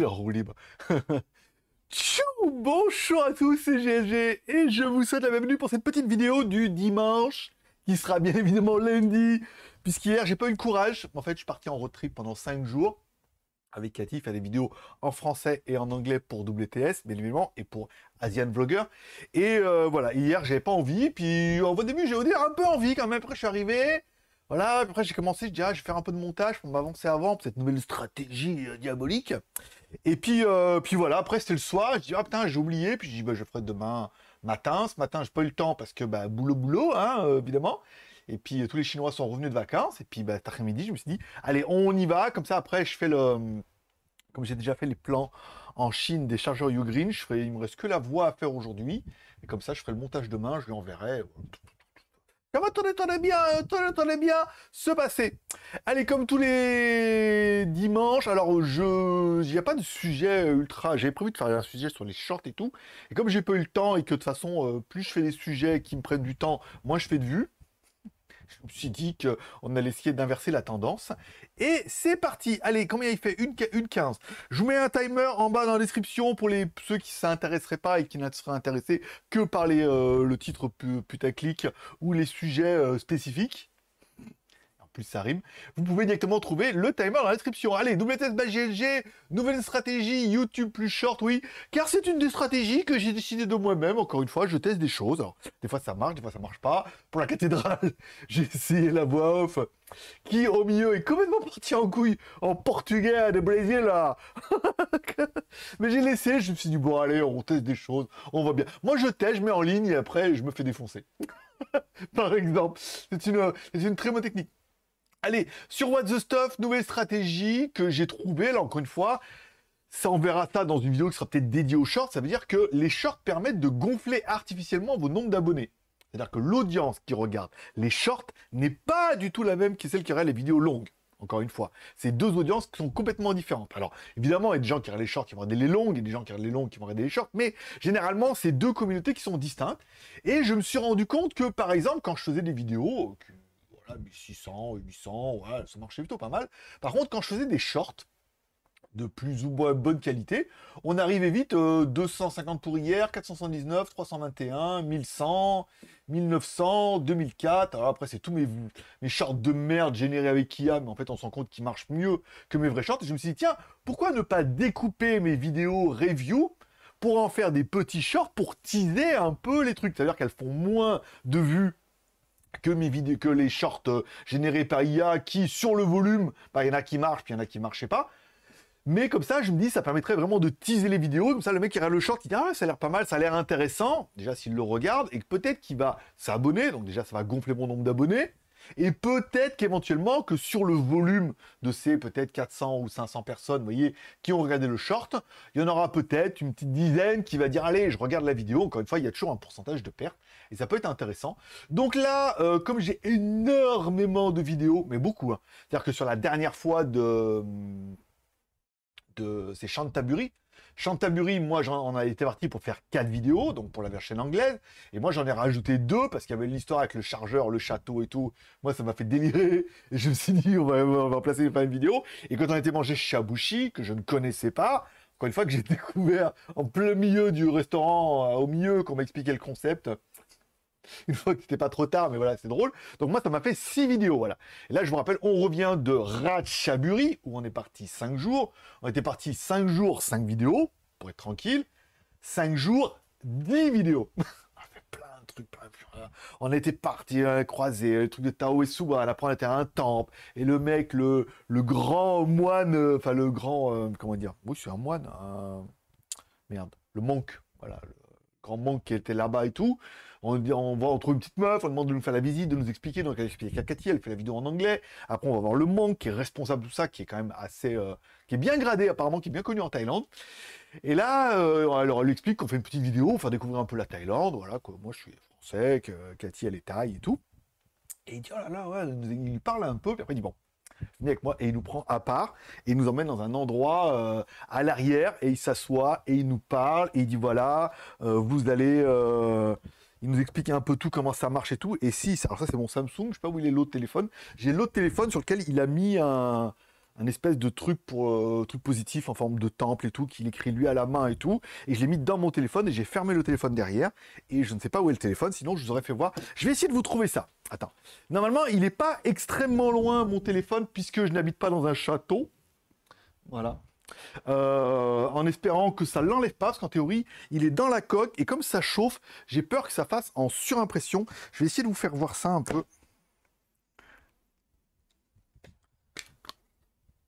la roue libre. Bonjour à tous, c'est et je vous souhaite la bienvenue pour cette petite vidéo du dimanche qui sera bien évidemment lundi puisqu'hier j'ai pas eu le courage. En fait, je suis parti en road trip pendant cinq jours avec Cathy faire des vidéos en français et en anglais pour WTS, bien évidemment, et pour Asian Vlogger. Et euh, voilà, hier, j'avais pas envie, puis en euh, au début, j'ai un peu envie quand même. Après, je suis arrivé, voilà, après, j'ai commencé, je dis, ah, je vais faire un peu de montage pour m'avancer avant, pour cette nouvelle stratégie euh, diabolique. Et puis, euh, puis voilà, après c'était le soir, je dis, ah putain, j'ai oublié, puis je dis, bah, je ferai demain matin. Ce matin, j'ai pas eu le temps parce que, bah, boulot, boulot, hein, euh, évidemment. Et puis euh, tous les Chinois sont revenus de vacances, et puis, bah, après-midi, je me suis dit, allez, on y va, comme ça, après, je fais le. Comme j'ai déjà fait les plans en Chine des chargeurs Ugreen, je ferai, il me reste que la voix à faire aujourd'hui, et comme ça, je ferai le montage demain, je lui enverrai attendez, oh, attendez bien, attendez euh, bien se passer. Allez, comme tous les dimanches, alors je, il n'y a pas de sujet euh, ultra. J'avais prévu de faire un sujet sur les shorts et tout. Et comme j'ai peu eu le temps et que de toute façon, euh, plus je fais des sujets qui me prennent du temps, moins je fais de vues je me suis dit qu'on allait essayer d'inverser la tendance. Et c'est parti Allez, combien il fait une, 15. Je vous mets un timer en bas dans la description pour les, ceux qui s'intéresseraient pas et qui ne seraient intéressés que par euh, le titre putaclic ou les sujets euh, spécifiques plus ça rime, vous pouvez directement trouver le timer dans la description. Allez, test WTS nouvelle stratégie, YouTube plus short, oui, car c'est une des stratégies que j'ai décidé de moi-même. Encore une fois, je teste des choses. des fois ça marche, des fois ça marche pas. Pour la cathédrale, j'ai essayé la voix off, qui au milieu est complètement parti en couille en portugais de Brésil, là. Mais j'ai laissé, je me suis dit, bon, allez, on teste des choses, on voit bien. Moi, je teste, je mets en ligne et après, je me fais défoncer. Par exemple, c'est une, une très bonne technique. Allez, sur What the Stuff, nouvelle stratégie que j'ai trouvée, là encore une fois. Ça, on verra ça dans une vidéo qui sera peut-être dédiée aux shorts. Ça veut dire que les shorts permettent de gonfler artificiellement vos nombres d'abonnés. C'est-à-dire que l'audience qui regarde les shorts n'est pas du tout la même que celle qui regarde les vidéos longues. Encore une fois, C'est deux audiences qui sont complètement différentes. Alors, évidemment, il y a des gens qui regardent les shorts qui vont regarder les longues, et des gens qui regardent les longues qui vont regarder les shorts, mais généralement, c'est deux communautés qui sont distinctes. Et je me suis rendu compte que, par exemple, quand je faisais des vidéos, voilà, 800, ouais, ça marchait plutôt pas mal. Par contre, quand je faisais des shorts de plus ou moins bonne qualité, on arrivait vite 250 euh, pour hier, 479, 321, 1100, 1900, 2004. Alors après, c'est tous mes, shorts de merde générés avec IA, mais en fait, on s'en rend compte qu'ils marchent mieux que mes vrais shorts. Et je me suis dit, tiens, pourquoi ne pas découper mes vidéos review pour en faire des petits shorts pour teaser un peu les trucs. C'est-à-dire qu'elles font moins de vues que mes vidéos, que les shorts euh, générés par IA qui, sur le volume, bah, il y en a qui marchent, puis il y en a qui marchaient pas. Mais comme ça, je me dis, ça permettrait vraiment de teaser les vidéos. Comme ça, le mec qui regarde le short, il dit, ah, ça a l'air pas mal, ça a l'air intéressant. Déjà, s'il le regarde, et peut-être qu'il va s'abonner. Donc, déjà, ça va gonfler mon nombre d'abonnés. Et peut-être qu'éventuellement que sur le volume de ces peut-être 400 ou 500 personnes, vous voyez, qui ont regardé le short, il y en aura peut-être une petite dizaine qui va dire allez, je regarde la vidéo. Encore une fois, il y a toujours un pourcentage de pertes. et ça peut être intéressant. Donc là, euh, comme j'ai énormément de vidéos, mais beaucoup, hein, c'est-à-dire que sur la dernière fois de de c'est Chantaburi. Chantaburi, moi, j'en a été parti pour faire quatre vidéos, donc pour la version anglaise. Et moi, j'en ai rajouté deux parce qu'il y avait l'histoire avec le chargeur, le château et tout. Moi, ça m'a fait délirer. Et je me suis dit, on va, on va placer les une vidéo. Et quand on était mangé Shabushi, que je ne connaissais pas, encore une fois que j'ai découvert en plein milieu du restaurant, euh, au milieu qu'on m'expliquait le concept, une fois que c'était pas trop tard, mais voilà, c'est drôle. Donc moi, ça m'a fait six vidéos, voilà. Et là, je vous rappelle, on revient de Ratchaburi, où on est parti cinq jours. On était parti cinq jours, 5 vidéos, pour être tranquille. 5 jours, 10 vidéos. on a fait plein de trucs, On était parti croisé le truc de Tao et Suba, la première était à un temple. Et le mec, le, grand moine, enfin le grand, euh, comment dire Oui, c'est un moine, Merde, le monk, voilà, le grand monk qui était là-bas et tout on, on, va, on trouve une petite meuf, on demande de nous faire la visite, de nous expliquer. Donc elle explique à Cathy, elle fait la vidéo en anglais. Après, on va voir le monde qui est responsable de tout ça, qui est quand même assez, euh, qui est bien gradé apparemment, qui est bien connu en Thaïlande. Et là, euh, alors elle lui explique qu'on fait une petite vidéo, on découvrir un peu la Thaïlande. Voilà, que Moi, je suis français, que Cathy, elle est thaï et tout. Et il dit, oh là là, il parle un peu, puis après il dit, bon, venez avec moi, et il nous prend à part, et il nous emmène dans un endroit euh, à l'arrière, et il s'assoit, et il nous parle, et il dit, voilà, vous allez il nous explique un peu tout, comment ça marche et tout. Et si, alors ça c'est mon Samsung, je sais pas où il est l'autre téléphone. J'ai l'autre téléphone sur lequel il a mis un, espèce de truc pour euh, tout positif en forme de temple et tout qu'il écrit lui à la main et tout et je l'ai mis dans mon téléphone et j'ai fermé le téléphone derrière et je ne sais pas où est le téléphone sinon je vous aurais fait voir je vais essayer de vous trouver ça attends normalement il n'est pas extrêmement loin mon téléphone puisque je n'habite pas dans un château voilà euh, en espérant que ça l'enlève pas, parce qu'en théorie, il est dans la coque, et comme ça chauffe, j'ai peur que ça fasse en surimpression. Je vais essayer de vous faire voir ça un peu.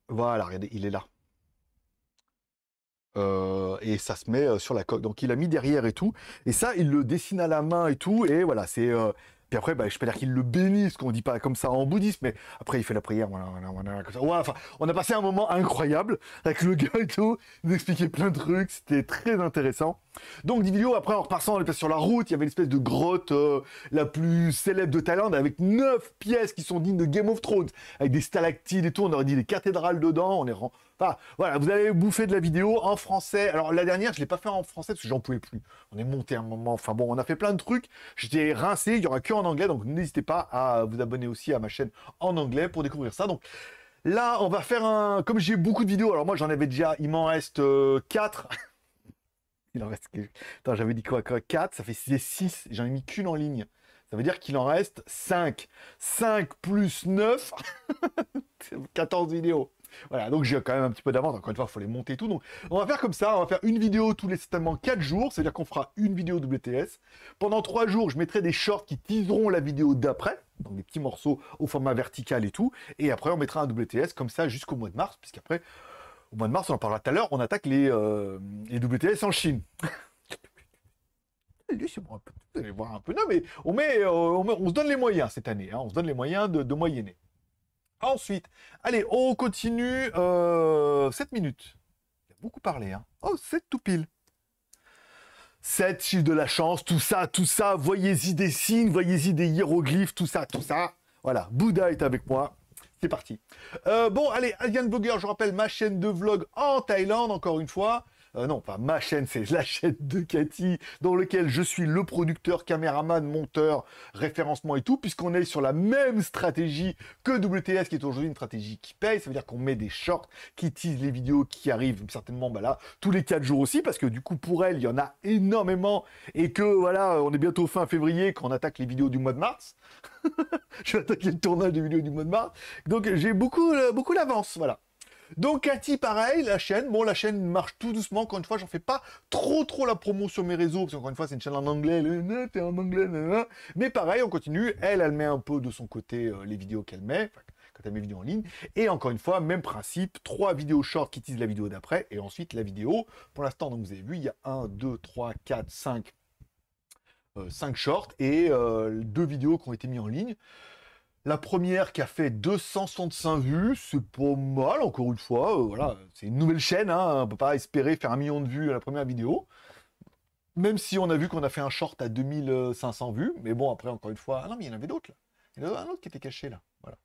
Voilà, regardez, il est là. Euh, et ça se met euh, sur la coque. Donc il a mis derrière et tout. Et ça, il le dessine à la main et tout. Et voilà, c'est euh, puis après, bah, je peux dire qu'il le bénisse, qu'on dit pas comme ça en bouddhisme, mais après, il fait la prière, voilà, voilà, voilà, comme ça. Ouais, enfin, on a passé un moment incroyable avec le gars et tout, il nous plein de trucs, c'était très intéressant. Donc, vidéos, après, en repassant sur la route, il y avait l'espèce de grotte euh, la plus célèbre de Thaïlande, avec neuf pièces qui sont dignes de Game of Thrones, avec des stalactites et tout, on aurait dit des cathédrales dedans, on est voilà, vous avez bouffé de la vidéo en français. Alors, la dernière, je ne l'ai pas fait en français parce que j'en pouvais plus. On est monté un moment. Enfin, bon, on a fait plein de trucs. J'ai rincé. Il n'y aura que en anglais. Donc, n'hésitez pas à vous abonner aussi à ma chaîne en anglais pour découvrir ça. Donc, là, on va faire un. Comme j'ai beaucoup de vidéos, alors moi, j'en avais déjà. Il m'en reste 4. Euh, il en reste. Attends, j'avais dit quoi, quoi 4. Ça fait 6. J'en ai mis qu'une en ligne. Ça veut dire qu'il en reste 5. 5 plus 9, 14 vidéos. Voilà, donc j'ai quand même un petit peu d'avance. Encore une fois, il faut les monter et tout. Donc, on va faire comme ça. On va faire une vidéo tous les certainement 4 jours. C'est-à-dire qu'on fera une vidéo WTS. Pendant 3 jours, je mettrai des shorts qui teaseront la vidéo d'après. Donc, des petits morceaux au format vertical et tout. Et après, on mettra un WTS comme ça jusqu'au mois de mars. Puisqu'après, au mois de mars, on en parlera tout à l'heure, on attaque les, euh, les WTS en Chine. allez voir un peu. Non, mais euh, on, met, on, se donne les moyens cette année. Hein. on se donne les moyens de, de moyenner. Ensuite, allez, on continue. 7 euh, minutes. Il a beaucoup parlé. Hein. Oh, 7 tout pile. 7 chiffres de la chance, tout ça, tout ça. Voyez-y des signes, voyez-y des hiéroglyphes, tout ça, tout ça. Voilà, Bouddha est avec moi. C'est parti. Euh, bon, allez, Adrian Blogger, je rappelle ma chaîne de vlog en Thaïlande, encore une fois. Euh, non, pas ma chaîne, c'est la chaîne de Cathy, dans laquelle je suis le producteur, caméraman, monteur, référencement et tout, puisqu'on est sur la même stratégie que WTS, qui est aujourd'hui une stratégie qui paye. Ça veut dire qu'on met des shorts qui teasent les vidéos qui arrivent certainement bah là tous les 4 jours aussi, parce que du coup pour elle, il y en a énormément, et que voilà, on est bientôt fin février quand on attaque les vidéos du mois de mars. je vais attaquer le tournage des vidéos du mois de mars. Donc j'ai beaucoup, euh, beaucoup d'avance, voilà. Donc Cathy, pareil, la chaîne. Bon, la chaîne marche tout doucement. Encore une fois, j'en fais pas trop trop la promo sur mes réseaux, parce qu'encore une fois, c'est une chaîne en anglais. en anglais, mais pareil, on continue. Elle, elle met un peu de son côté euh, les vidéos qu'elle met. quand elle met vidéos en ligne. Et encore une fois, même principe, trois vidéos short qui teasent la vidéo d'après, et ensuite la vidéo. Pour l'instant, donc vous avez vu, il y a 1, 2, 3, 4, 5, 5 shorts et euh, deux vidéos qui ont été mises en ligne. La première qui a fait 265 vues, c'est pas mal, encore une fois. Euh, voilà, c'est une nouvelle chaîne, hein, on peut pas espérer faire un million de vues à la première vidéo. Même si on a vu qu'on a fait un short à 2500 vues, mais bon, après, encore une fois, ah non, mais il y en avait d'autres, là. Il y en avait un autre qui était caché, là, voilà.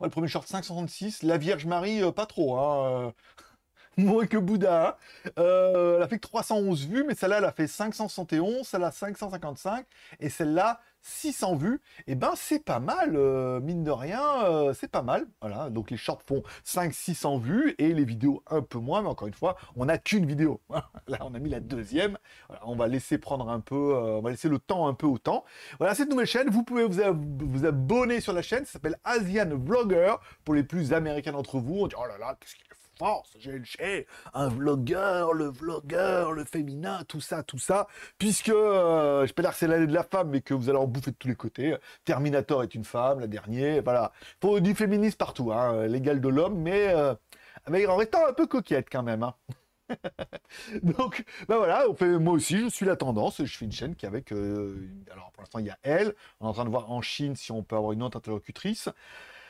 le premier short, 566, la Vierge Marie, euh, pas trop, hein, euh, moins que Bouddha. Hein. elle a fait que 311 vues, mais celle-là, elle a fait 571, celle-là, 555, et celle-là, 600 vues, et eh ben c'est pas mal, euh, mine de rien, euh, c'est pas mal. Voilà, donc les shorts font 5-600 vues et les vidéos un peu moins, mais encore une fois, on n'a qu'une vidéo. Là, on a mis la deuxième. on va laisser prendre un peu, euh, on va laisser le temps un peu au temps. Voilà, cette nouvelle chaîne, vous pouvez vous, abonner sur la chaîne, ça s'appelle Asian Vlogger pour les plus américains d'entre vous. oh là là, qu'est-ce qu'il force, chien, un vlogueur, le vlogueur, le féminin, tout ça, tout ça, puisque euh, je peux c'est l'année de la femme, mais que vous allez en bouffer de tous les côtés. Terminator est une femme, la dernière, voilà. pour du féminisme partout, hein, euh, l'égal de l'homme, euh, mais, en restant un peu coquette quand même. Hein. Donc, ben voilà, on fait, moi aussi, je suis la tendance. Je suis une chaîne qui avec, alors pour l'instant, il y a elle. On est en train de voir en Chine si on peut avoir une autre interlocutrice.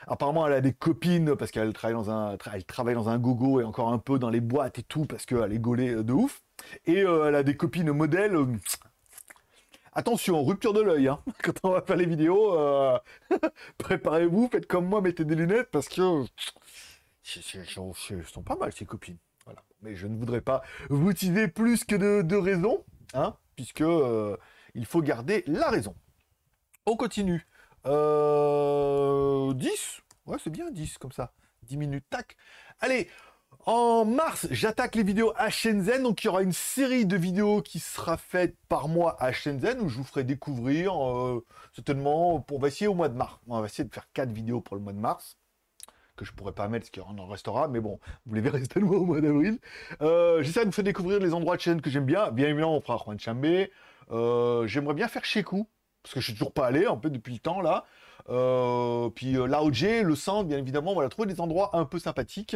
Apparemment, elle a des copines parce qu'elle travaille dans un, elle travaille dans un gogo et encore un peu dans les boîtes et tout parce qu'elle est gaulée euh, de ouf. Et euh, elle a des copines modèles. Euh, attention, rupture de l'œil, hein. quand on va faire les vidéos, préparez-vous, faites comme moi, mettez des lunettes, parce que sont pas mal ces copines. Mais je ne voudrais pas vous utiliser plus que de, raisons raison, hein, puisque il faut garder la raison. On continue. Euh, 10 Ouais, c'est bien, 10 comme ça. 10 minutes, tac. Allez, en mars, j'attaque les vidéos à Shenzhen. Donc, il y aura une série de vidéos qui sera faite par moi à Shenzhen où je vous ferai découvrir, euh, certainement, pour, on va essayer au mois de mars. On va essayer de faire quatre vidéos pour le mois de mars que je pourrais pas mettre, ce qui en restera, mais bon, vous les verrez certainement au mois d'avril. Euh, j'essaie de vous faire découvrir les endroits de chaîne que j'aime bien. Bien évidemment, on fera Juan Chambé. Euh, j'aimerais bien faire chez coup parce que je suis toujours pas allé en fait depuis le temps là. Euh, puis euh, l'AOG, le centre, bien évidemment, voilà, trouver des endroits un peu sympathiques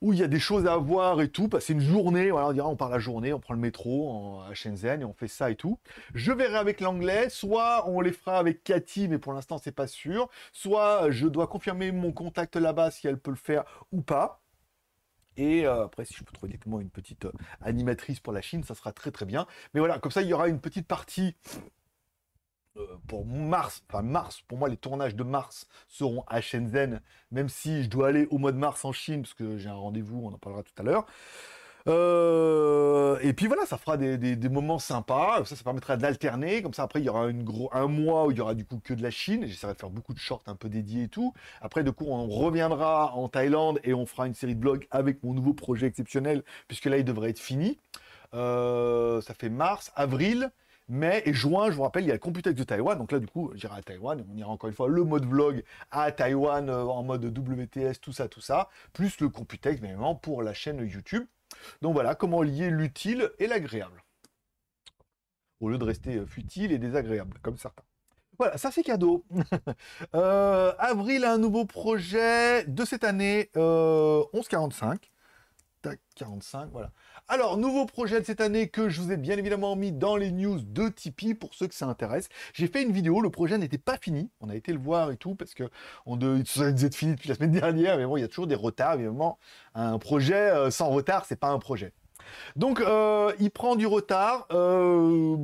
où il y a des choses à voir et tout, passer une journée, on dira on part la journée, on prend le métro à Shenzhen et on fait ça et tout. Je verrai avec l'anglais, soit on les fera avec Cathy, mais pour l'instant c'est pas sûr, soit je dois confirmer mon contact là-bas si elle peut le faire ou pas. Et euh, après, si je peux trouver directement une petite euh, animatrice pour la Chine, ça sera très très bien. Mais voilà, comme ça, il y aura une petite partie euh, pour mars, enfin mars, pour moi les tournages de mars seront à Shenzhen, même si je dois aller au mois de mars en Chine, parce que j'ai un rendez-vous, on en parlera tout à l'heure. Euh, et puis voilà, ça fera des, moments sympas, ça, ça permettra d'alterner, comme ça après il y aura une gros, un mois où il y aura du coup que de la Chine, j'essaierai de faire beaucoup de shorts un peu dédiés et tout. Après de coup on reviendra en Thaïlande et on fera une série de blogs avec mon nouveau projet exceptionnel, puisque là il devrait être fini. Euh, ça fait mars, avril, mai et juin, je vous rappelle, il y a le Computex de Taïwan. Donc là, du coup, j'irai à Taïwan on ira encore une fois le mode vlog à Taïwan euh, en mode WTS, tout ça, tout ça, plus le Computex, bien évidemment, pour la chaîne YouTube. Donc voilà, comment lier l'utile et l'agréable. Au lieu de rester euh, futile et désagréable, comme certains. Voilà, ça c'est cadeau. Euh, avril, un nouveau projet de cette année, 1145. Tac, 45, voilà. Alors, nouveau projet de cette année que je vous ai bien évidemment mis dans les news de Tipeee pour ceux que ça intéresse. J'ai fait une vidéo, le projet n'était pas fini. On a été le voir et tout parce que on devait être fini depuis la semaine dernière, mais bon, il y a toujours des retards, évidemment. Un projet euh, sans retard, c'est pas un projet. Donc, euh, il prend du retard. Euh,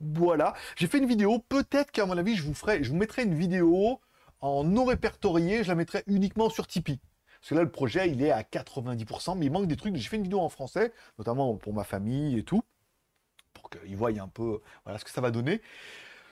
voilà. J'ai fait une vidéo. Peut-être qu'à mon avis, je vous ferai, je vous mettrai une vidéo en non répertorié. Je la mettrai uniquement sur Tipeee. Parce que là, le projet, il est à 90%, mais il manque des trucs. J'ai fait une vidéo en français, notamment pour ma famille et tout, pour qu'ils voient un peu voilà, ce que ça va donner.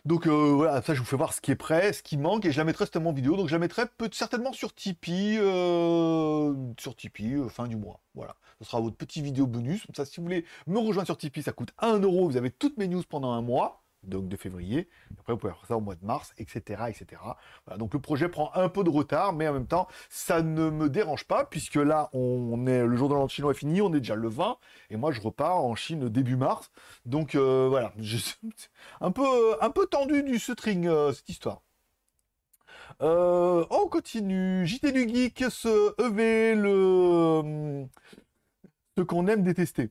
Donc euh, voilà, ça je vous fais voir ce qui est prêt, ce qui manque, et je la mettrai certainement en vidéo, donc je la mettrai peut certainement sur Tipeee, euh, sur Tipeee, euh, fin du mois, voilà. Ce sera votre petite vidéo bonus, comme ça si vous voulez me rejoindre sur Tipeee, ça coûte 1€, vous avez toutes mes news pendant un mois, donc de février. Après, vous pouvez faire ça au mois de mars, etc. etc. Voilà, donc le projet prend un peu de retard, mais en même temps, ça ne me dérange pas, puisque là, on est le jour de l'an chinois est fini, on est déjà le 20, et moi, je repars en Chine début mars. Donc euh, voilà, je... un, peu, un peu tendu du string, euh, cette histoire. Euh, on continue. JT du Geek, ce EV, le... ce qu'on aime détester.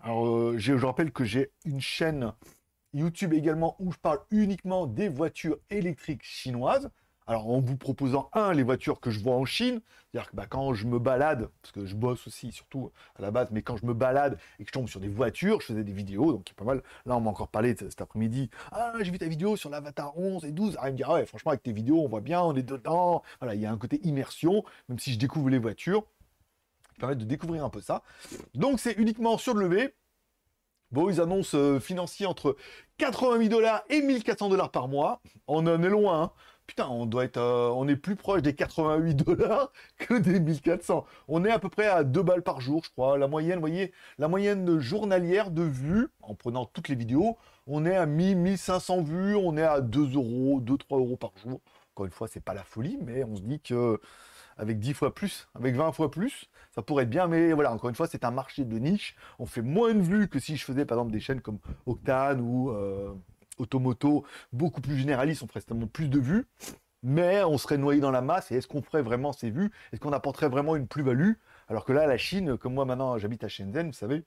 Alors, je rappelle que j'ai une chaîne YouTube également où je parle uniquement des voitures électriques chinoises. Alors en vous proposant un les voitures que je vois en Chine, c'est-à-dire que bah, quand je me balade, parce que je bosse aussi surtout à la base, mais quand je me balade et que je tombe sur des voitures, je faisais des vidéos, donc il a pas mal. Là on m'a encore parlé cet après-midi, ah j'ai vu ta vidéo sur l'Avatar 11 et 12, ah il me dit ah ouais franchement avec tes vidéos on voit bien, on est dedans, voilà il y a un côté immersion, même si je découvre les voitures, qui permet de découvrir un peu ça. Donc c'est uniquement sur le lever, Bon, ils annoncent euh, financier entre 80 dollars et 1400 dollars par mois. On en est loin. Hein. Putain, on doit être, euh, on est plus proche des 88 dollars que des 1400. On est à peu près à 2 balles par jour, je crois. La moyenne, vous voyez, la moyenne journalière de vues, en prenant toutes les vidéos, on est à 1500 vues, on est à 2 euros, 2-3 euros par jour. Encore une fois, c'est pas la folie, mais on se dit que avec 10 fois plus, avec 20 fois plus, ça pourrait être bien, mais voilà, encore une fois, c'est un marché de niche. On fait moins de vues que si je faisais, par exemple, des chaînes comme Octane ou euh, Automoto, beaucoup plus généralistes, on ferait certainement plus de vues, mais on serait noyé dans la masse. Et est-ce qu'on ferait vraiment ces vues Est-ce qu'on apporterait vraiment une plus-value Alors que là, la Chine, comme moi maintenant, j'habite à Shenzhen, vous savez,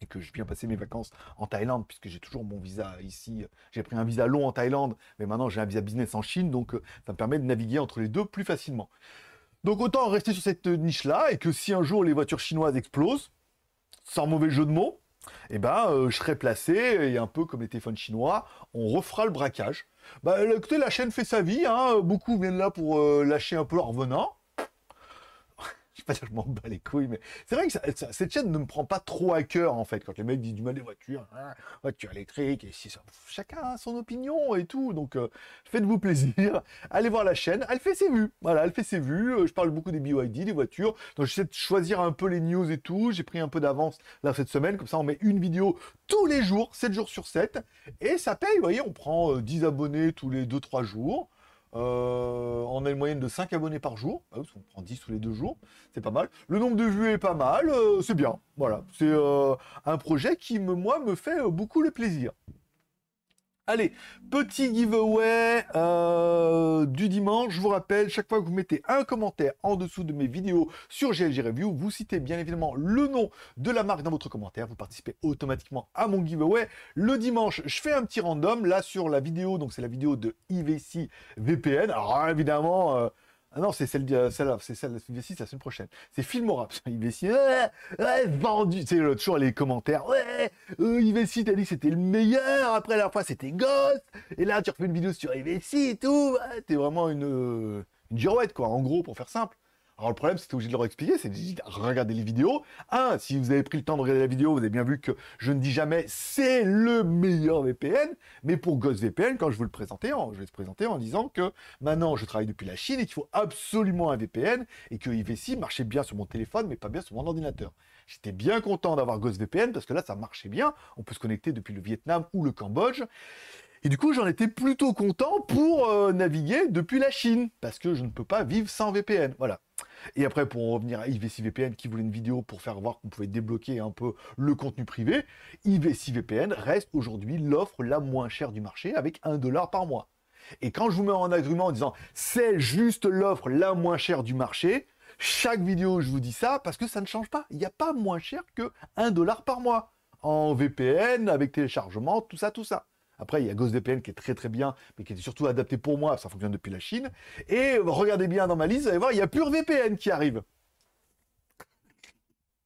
et que je viens passer mes vacances en Thaïlande, puisque j'ai toujours mon visa ici. J'ai pris un visa long en Thaïlande, mais maintenant j'ai un visa business en Chine, donc euh, ça me permet de naviguer entre les deux plus facilement. Donc autant rester sur cette niche-là et que si un jour les voitures chinoises explosent, sans mauvais jeu de mots, et eh ben, euh, je serai placé et un peu comme les téléphones chinois, on refera le braquage. Bah, écoutez, la chaîne fait sa vie, hein. beaucoup viennent là pour euh, lâcher un peu leur venant je pas les couilles, mais c'est vrai que cette chaîne ne me prend pas trop à cœur, en fait, quand les mecs disent du mal des voitures, hein, voiture voitures électriques, et ça. chacun a son opinion et tout, donc euh, faites-vous plaisir, allez voir la chaîne, elle fait ses vues, voilà, elle fait ses vues, euh, je parle beaucoup des BYD, des voitures, donc j'essaie de choisir un peu les news et tout, j'ai pris un peu d'avance là cette semaine, comme ça on met une vidéo tous les jours, 7 jours sur 7, et ça paye, vous voyez, on prend 10 euh, abonnés tous les 2-3 jours, euh, on a une moyenne de 5 abonnés par jour. Ah, on prend 10 tous les deux jours. C'est pas mal. Le nombre de vues est pas mal. Euh, c'est bien. Voilà. C'est euh, un projet qui, moi, me fait beaucoup le plaisir. Allez, petit giveaway euh, du dimanche. Je vous rappelle, chaque fois que vous mettez un commentaire en dessous de mes vidéos sur GLG Review, vous citez bien évidemment le nom de la marque dans votre commentaire. Vous participez automatiquement à mon giveaway. Le dimanche, je fais un petit random là sur la vidéo. Donc, c'est la vidéo de IVC VPN. Alors, hein, évidemment... Euh, ah non, c'est celle, celle-là, c'est celle, de la semaine prochaine. C'est Filmora, il quib ouais, vendu. C'est toujours les commentaires, ouais, euh, t'as dit que c'était le meilleur, après la fois c'était gosse, et là tu refais une vidéo sur Ivessi et tout, ouais, t'es vraiment une, euh, une girouette, quoi, en gros, pour faire simple. Alors le problème, c'était obligé de leur expliquer, c'est de ah, regarder les vidéos. Un, si vous avez pris le temps de regarder la vidéo, vous avez bien vu que je ne dis jamais c'est le meilleur VPN, mais pour GhostVPN, quand je vous le présentais, je vais le présenter en disant que maintenant je travaille depuis la Chine et qu'il faut absolument un VPN et que IVC marchait bien sur mon téléphone, mais pas bien sur mon ordinateur. J'étais bien content d'avoir GhostVPN parce que là, ça marchait bien. On peut se connecter depuis le Vietnam ou le Cambodge. Et du coup, j'en étais plutôt content pour euh, naviguer depuis la Chine, parce que je ne peux pas vivre sans VPN. Voilà. Et après, pour revenir à IVC vpn qui voulait une vidéo pour faire voir qu'on pouvait débloquer un peu le contenu privé, iv vpn reste aujourd'hui l'offre la moins chère du marché avec 1 dollar par mois. Et quand je vous mets en argument en disant c'est juste l'offre la moins chère du marché, chaque vidéo je vous dis ça parce que ça ne change pas. Il n'y a pas moins cher que 1 dollar par mois en VPN, avec téléchargement, tout ça, tout ça. Après, il y a GhostVPN qui est très très bien, mais qui est surtout adapté pour moi, ça fonctionne depuis la Chine. Et regardez bien dans ma liste, vous allez voir, il y a Vpn qui arrive.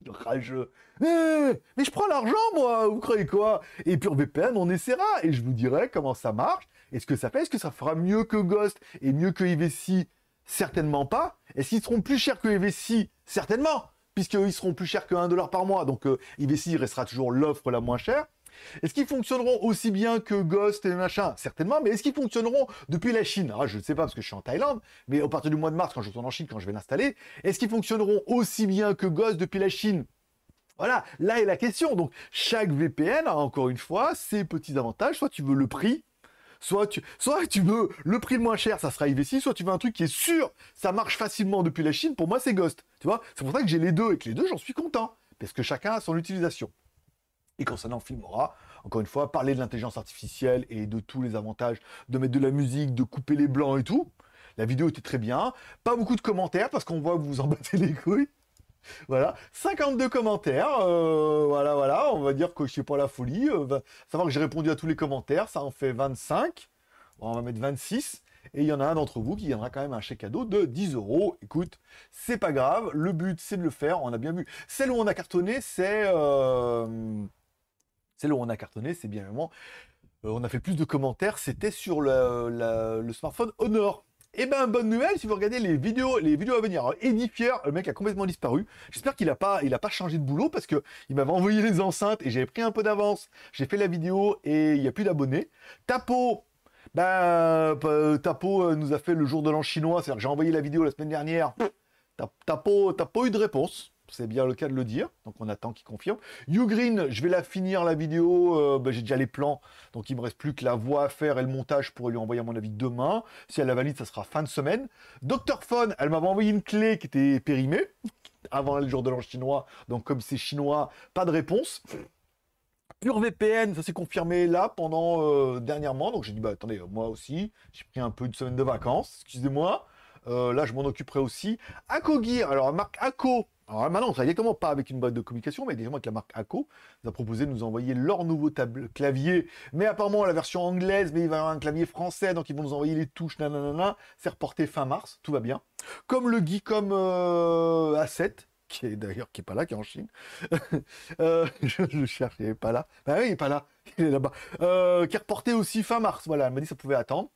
Rageux. Eh, mais je prends l'argent, moi, vous croyez quoi Et PureVPN, on essaiera, et je vous dirai comment ça marche, est ce que ça fait, est-ce que ça fera mieux que Ghost et mieux que IVC Certainement pas. Est-ce qu'ils seront plus chers que IVC Certainement puisqu'ils seront plus chers que 1$ par mois. Donc euh, restera toujours l'offre la moins chère. Est-ce qu'ils fonctionneront aussi bien que Ghost et machin Certainement, mais est-ce qu'ils fonctionneront depuis la Chine ah, Je ne sais pas parce que je suis en Thaïlande, mais au partir du mois de mars, quand je retourne en Chine, quand je vais l'installer, est-ce qu'ils fonctionneront aussi bien que Ghost depuis la Chine voilà, là est la question. Donc, chaque VPN a encore une fois ses petits avantages. Soit tu veux le prix, soit tu, soit tu veux le prix le moins cher, ça sera IVC, soit tu veux un truc qui est sûr, ça marche facilement depuis la Chine. Pour moi, c'est Ghost. Tu vois, c'est pour ça que j'ai les deux et que les deux, j'en suis content. Parce que chacun a son utilisation. Et concernant Filmora, encore une fois, parler de l'intelligence artificielle et de tous les avantages de mettre de la musique, de couper les blancs et tout. La vidéo était très bien. Pas beaucoup de commentaires parce qu'on voit que vous vous en battez les couilles. Voilà, 52 commentaires, euh, voilà, voilà, on va dire que je sais pas la folie, savoir euh, que j'ai répondu à tous les commentaires, ça en fait 25, on va mettre 26, et il y en a un d'entre vous qui gagnera quand même un chèque cadeau de 10 euros. Écoute, c'est pas grave, le but c'est de le faire, on a bien vu. Celle où on a cartonné, c'est... Euh, où on a cartonné, c'est bien évidemment, euh, on a fait plus de commentaires, c'était sur le, smartphone Honor. Et eh ben bonne nouvelle si vous regardez les vidéos, les vidéos à venir. Edifier, le mec a complètement disparu. J'espère qu'il a pas, il a pas changé de boulot parce que il m'avait envoyé les enceintes et j'avais pris un peu d'avance. J'ai fait la vidéo et il n'y a plus d'abonnés. Tapo, ben euh, Tapo euh, nous a fait le jour de l'an chinois, c'est-à-dire que j'ai envoyé la vidéo la semaine dernière. Tapo, Tapo eu de réponse c'est bien le cas de le dire, donc on attend qu'il confirme. You Green, je vais la finir la vidéo, euh, bah, j'ai déjà les plans, donc il me reste plus que la voix à faire et le montage pour lui envoyer mon avis demain. Si elle la valide, ça sera fin de semaine. Dr Fun, elle m'avait envoyé une clé qui était périmée avant le jour de l'ange chinois, donc comme c'est chinois, pas de réponse. Pure VPN, ça s'est confirmé là pendant euh, dernièrement, donc j'ai dit bah attendez, moi aussi, j'ai pris un peu une semaine de vacances, excusez-moi. Euh, là, je m'en occuperai aussi. Akogear, alors marque Ako alors ah, maintenant, on travaille directement pas avec une boîte de communication, mais directement avec la marque ACO. Ils ont proposé de nous envoyer leur nouveau table clavier. Mais apparemment, la version anglaise, mais il va y avoir un clavier français, donc ils vont nous envoyer les touches, nanana. C'est reporté fin mars, tout va bien. Comme le Geekom euh, A7, qui est d'ailleurs qui est pas là, qui est en Chine. Euh, je, le cherche, il n'est pas là. ben oui, il n'est pas là, il est là-bas. Euh, qui est reporté aussi fin mars. Voilà, elle m'a dit que ça pouvait attendre.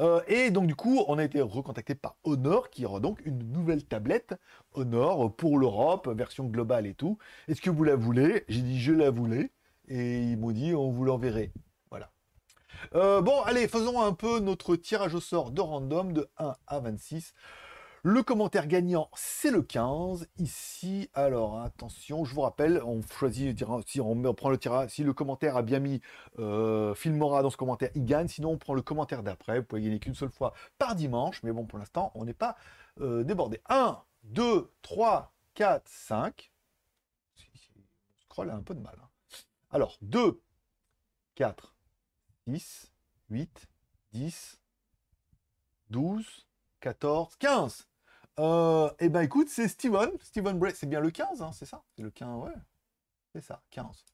Euh, et donc du coup, on a été recontacté par Honor, qui aura donc une nouvelle tablette Honor euh, pour l'Europe, version globale et tout. Est-ce que vous la voulez J'ai dit je la voulais, et ils m'ont dit on vous l'enverrait. Voilà. Euh, bon, allez, faisons un peu notre tirage au sort de random de 1 à 26. Le commentaire gagnant, c'est le 15. Ici, alors attention, je vous rappelle, on choisit, si on, prend le tirage, si le commentaire a bien mis euh, Filmora dans ce commentaire, il gagne. Sinon, on prend le commentaire d'après. Vous pouvez gagner qu'une seule fois par dimanche. Mais bon, pour l'instant, on n'est pas euh, débordé. 1, 2, 3, 4, 5. scroll a un peu de mal. Hein. Alors, 2, 4, 6, 8, 10, 12, 14, 15 et euh, eh ben écoute, c'est Steven, Steven Bray, c'est bien le 15, hein, c'est ça C'est le 15, ouais. C'est ça, 15.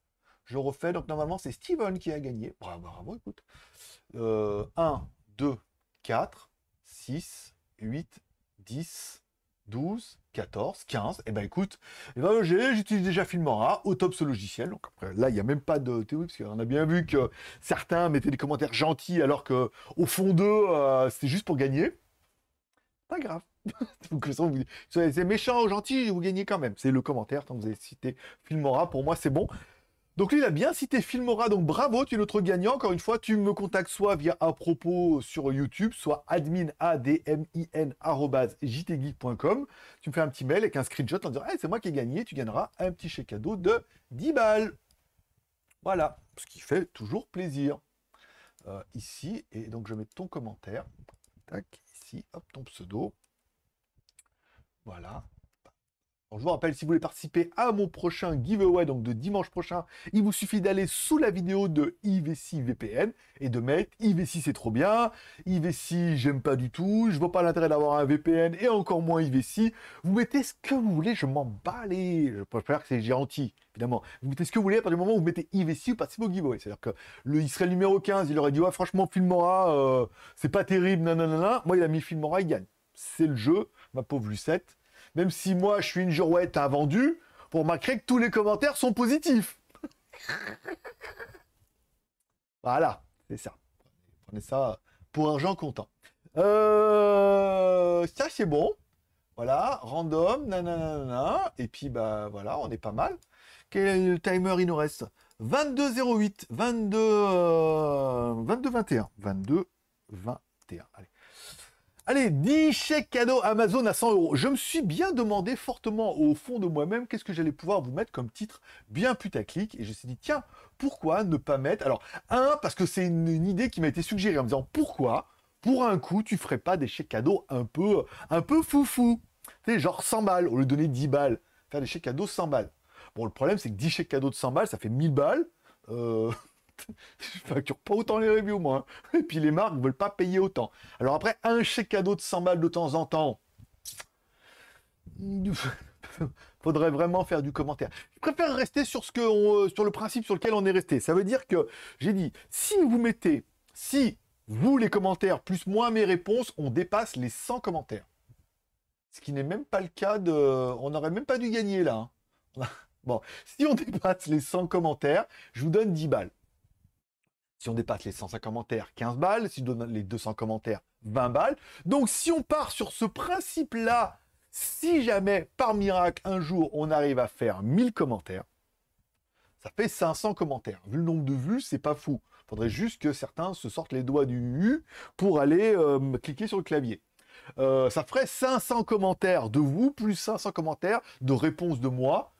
Je refais, donc normalement c'est Steven qui a gagné. Bravo, bravo, écoute. 1, 2, 4, 6, 8, 10, 12, 14, 15. Et ben écoute, eh ben, j'utilise déjà Filmora, au top ce logiciel. Donc après, là, il n'y a même pas de théorie, parce qu'on a bien vu que certains mettaient des commentaires gentils alors que au fond d'eux, euh, c'était juste pour gagner pas grave. vous... C'est méchant ou gentil, vous gagnez quand même. C'est le commentaire, tant que vous avez cité Filmora, pour moi c'est bon. Donc lui, il a bien cité Filmora, donc bravo, tu es notre gagnant. Encore une fois, tu me contactes soit via à propos sur YouTube, soit admin Tu me fais un petit mail avec un screenshot en disant c'est moi qui ai gagné, tu gagneras un petit chèque cadeau de 10 balles. Voilà, ce qui fait toujours plaisir. Euh, ici, et donc je mets ton commentaire. Tac, hop, ton pseudo. Voilà, je vous rappelle, si vous voulez participer à mon prochain giveaway, donc de dimanche prochain, il vous suffit d'aller sous la vidéo de IVC VPN et de mettre IVC c'est trop bien, IVC j'aime pas du tout, je vois pas l'intérêt d'avoir un VPN et encore moins IVC. Vous mettez ce que vous voulez, je m'en bats les... Je préfère que c'est gentil, évidemment. Vous mettez ce que vous voulez à partir du moment où vous mettez IVC ou passez vos giveaway. C'est-à-dire que le, Israel numéro 15, il aurait dit ouais franchement Filmora, euh, c'est pas terrible, non Moi il a mis Filmora, il gagne. C'est le jeu, ma pauvre Lucette même si moi je suis une girouette invendue, pour malgré que tous les commentaires sont positifs. voilà, c'est ça. Prenez ça pour argent Jean Euh, ça c'est bon. Voilà, random, nanana. Et puis bah voilà, on est pas mal. Quel timer il nous reste 22,08. 22,21. 22, Allez. Allez, 10 chèques cadeaux Amazon à 100 euros. Je me suis bien demandé fortement au fond de moi-même qu'est-ce que j'allais pouvoir vous mettre comme titre bien putaclic. Et je me suis dit, tiens, pourquoi ne pas mettre... Alors, un, parce que c'est une, idée qui m'a été suggérée en me disant, pourquoi, pour un coup, tu ferais pas des chèques cadeaux un peu, un peu foufou Tu sais, genre 100 balles, au lieu de donner 10 balles. Faire des chèques cadeaux 100 balles. Bon, le problème, c'est que 10 chèques cadeaux de 100 balles, ça fait 1000 balles. Euh, je facture pas autant les reviews, moi. Hein. Et puis les marques ne veulent pas payer autant. Alors après, un chèque cadeau de 100 balles de temps en temps. Faudrait vraiment faire du commentaire. Je préfère rester sur ce que euh, sur le principe sur lequel on est resté. Ça veut dire que j'ai dit, si vous mettez, si vous les commentaires plus moins mes réponses, on dépasse les 100 commentaires. Ce qui n'est même pas le cas de, on n'aurait même pas dû gagner là. Hein. Bon, si on dépasse les 100 commentaires, je vous donne 10 balles. Si on dépasse les 105 commentaires, 15 balles. Si on donne les 200 commentaires, 20 balles. Donc si on part sur ce principe-là, si jamais par miracle un jour on arrive à faire 1000 commentaires, ça fait 500 commentaires. Vu le nombre de vues, c'est pas fou. Il Faudrait juste que certains se sortent les doigts du U pour aller euh, cliquer sur le clavier. Euh, ça ferait 500 commentaires de vous, plus 500 commentaires de réponses de moi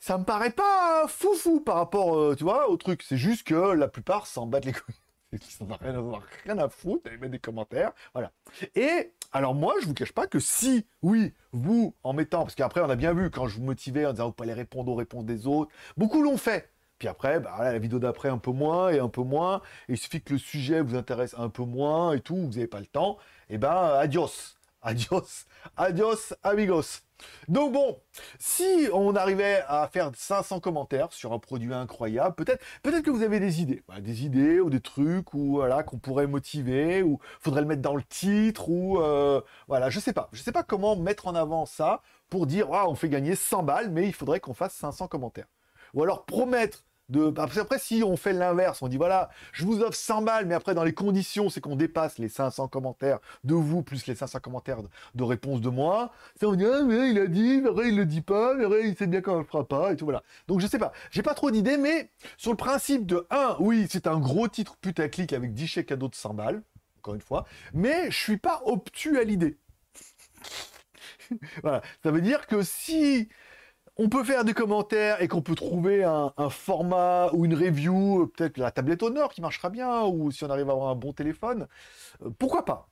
ça me paraît pas fou fou par rapport, euh, tu vois, au truc. C'est juste que la plupart s'en battent les couilles. Ils n'en rien à voir, rien à foutre, Ils mettent des commentaires, voilà. Et alors moi, je vous cache pas que si, oui, vous, en mettant, parce qu'après on a bien vu, quand je vous motivais en disant, vous pas aller répondre aux réponses des autres, beaucoup l'ont fait. Puis après, bah, la vidéo d'après, un peu moins et un peu moins. Et il suffit que le sujet vous intéresse un peu moins et tout, vous n'avez pas le temps. Et eh ben, adios. Adios. Adios, amigos. Donc bon, si on arrivait à faire 500 commentaires sur un produit incroyable, peut-être peut-être que vous avez des idées, bah, des idées ou des trucs ou voilà qu'on pourrait motiver ou faudrait le mettre dans le titre ou euh, voilà, je sais pas, je sais pas comment mettre en avant ça pour dire on fait gagner 100 balles mais il faudrait qu'on fasse 500 commentaires. Ou alors promettre bah, après, si on fait l'inverse, on dit voilà, je vous offre 100 balles, mais après, dans les conditions, c'est qu'on dépasse les 500 commentaires de vous, plus les 500 commentaires de, réponse de moi. Ça, on dit, ah, mais il a dit, mais il le dit pas, mais il sait bien qu'on le fera pas, et tout, voilà. Donc, je sais pas. J'ai pas trop d'idées, mais sur le principe de 1, oui, c'est un gros titre putaclic avec 10 chèques cadeaux de 100 balles, encore une fois, mais je suis pas obtus à l'idée. voilà. Ça veut dire que si on peut faire des commentaires et qu'on peut trouver un, format ou une review, euh, peut-être la tablette Honor qui marchera bien, ou si on arrive à avoir un bon téléphone, euh, pourquoi pas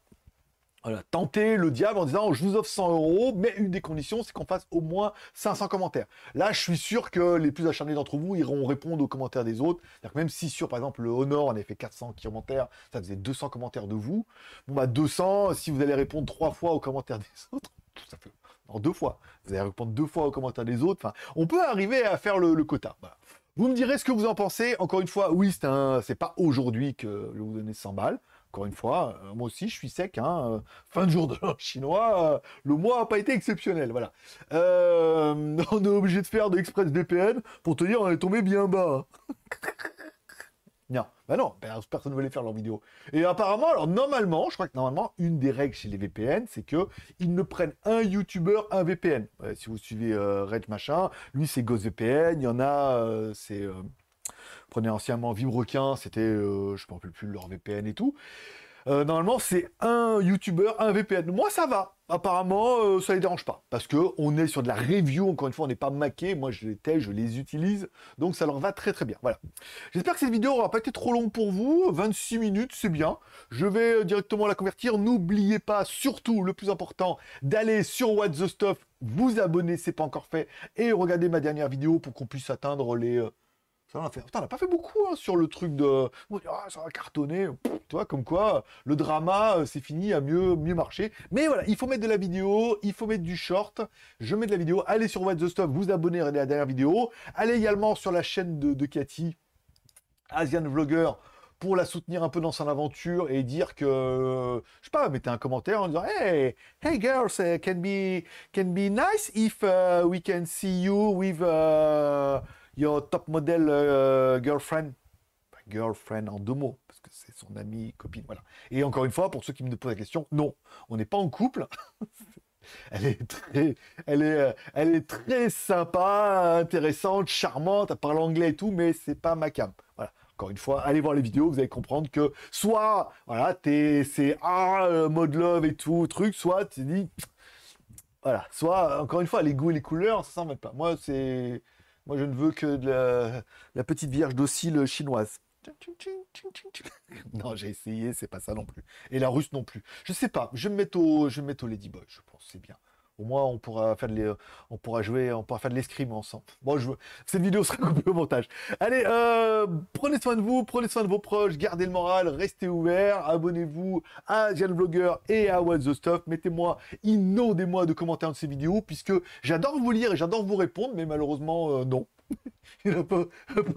Tentez tenter le diable en disant je vous offre 100 euros, mais une des conditions c'est qu'on fasse au moins 500 commentaires. Là, je suis sûr que les plus acharnés d'entre vous iront répondre aux commentaires des autres. même si sur par exemple le Honor on avait fait 400 commentaires, ça faisait 200 commentaires de vous. Bon bah 200, si vous allez répondre trois fois aux commentaires des autres, ça fait en deux fois. Vous allez répondre deux fois aux commentaires des autres. Enfin, on peut arriver à faire le, quota. Vous me direz ce que vous en pensez. Encore une fois, oui, c'est pas aujourd'hui que je vous donnez 100 balles. Encore une fois, euh, moi aussi, je suis sec. Hein. Euh, fin de jour de l'an chinois, euh, le mois n'a pas été exceptionnel. Voilà. on est obligé de faire de l'express VPN pour te dire on est tombé bien bas. Hein. Non, bah non, bah, personne ne voulait faire leur vidéo. Et apparemment, alors normalement, je crois que normalement, une des règles chez les VPN, c'est que ils ne prennent un YouTuber, un VPN. si vous suivez euh, Red Machin, lui c'est GhostVPN, il y en a, euh, c'est... Euh, prenez anciennement Vibrequin, c'était, je ne me rappelle plus, leur VPN et tout. Euh, normalement, c'est un YouTuber, un VPN. Moi, ça va. Apparemment, euh, ça les dérange pas. Parce que on est sur de la review, encore une fois, on n'est pas maqué. Moi, je les tais, je les utilise. Donc, ça leur va très, très bien. Voilà. J'espère que cette vidéo n'aura pas été trop longue pour vous. 26 minutes, c'est bien. Je vais directement la convertir. N'oubliez pas, surtout, le plus important, d'aller sur What the Stuff, vous abonner, c'est pas encore fait, et regarder ma dernière vidéo pour qu'on puisse atteindre les... Euh, on n'a pas fait beaucoup hein, sur le truc de, ah, ça va cartonner, tu vois, comme quoi, le drama, euh, c'est fini, a mieux, mieux marché. Mais voilà, il faut mettre de la vidéo, il faut mettre du short. Je mets de la vidéo. Allez sur What's the Stuff, vous abonner à la dernière vidéo. Allez également sur la chaîne de, Cathy, Asian Vlogger, pour la soutenir un peu dans son aventure et dire que, je sais pas, mettez un commentaire en disant, hey, hey girls, uh, can be, can be nice if uh, we can see you with, uh, top model euh, girlfriend. girlfriend en deux mots, parce que c'est son amie, copine, voilà. Et encore une fois, pour ceux qui me posent la question, non, on n'est pas en couple. elle est très, elle est, euh, elle est très sympa, intéressante, charmante, elle parle anglais et tout, mais c'est pas ma cam. Voilà. Encore une fois, allez voir les vidéos, vous allez comprendre que soit, voilà, t'es, c'est ah, euh, mode love et tout, truc, soit tu dis, voilà, soit, encore une fois, les goûts et les couleurs, ça s'en va pas. Moi, c'est, moi, je ne veux que de la, petite vierge docile chinoise. Non, j'ai essayé, c'est pas ça non plus. Et la russe non plus. Je sais pas, je vais me mettre au, je vais me mettre au Ladyboy, je pense, c'est bien. Au moins, on pourra faire on pourra jouer, on pourra faire de l'escrime ensemble. Bon, je veux, cette vidéo sera coupée au montage. Allez, euh, prenez soin de vous, prenez soin de vos proches, gardez le moral, restez ouverts, abonnez-vous à Gian Vlogger et à What's the Stuff. Mettez-moi, inondez-moi de commentaires de ces vidéos, puisque j'adore vous lire et j'adore vous répondre, mais malheureusement, euh, non. Il n'y en a pas,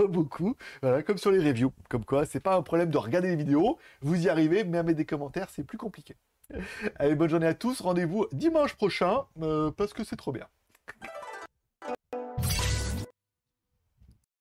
beaucoup. Voilà, comme sur les reviews. Comme quoi, c'est pas un problème de regarder les vidéos. Vous y arrivez, mais à mettre des commentaires, c'est plus compliqué. Allez, bonne journée à tous. Rendez-vous dimanche prochain, euh, parce que c'est trop bien.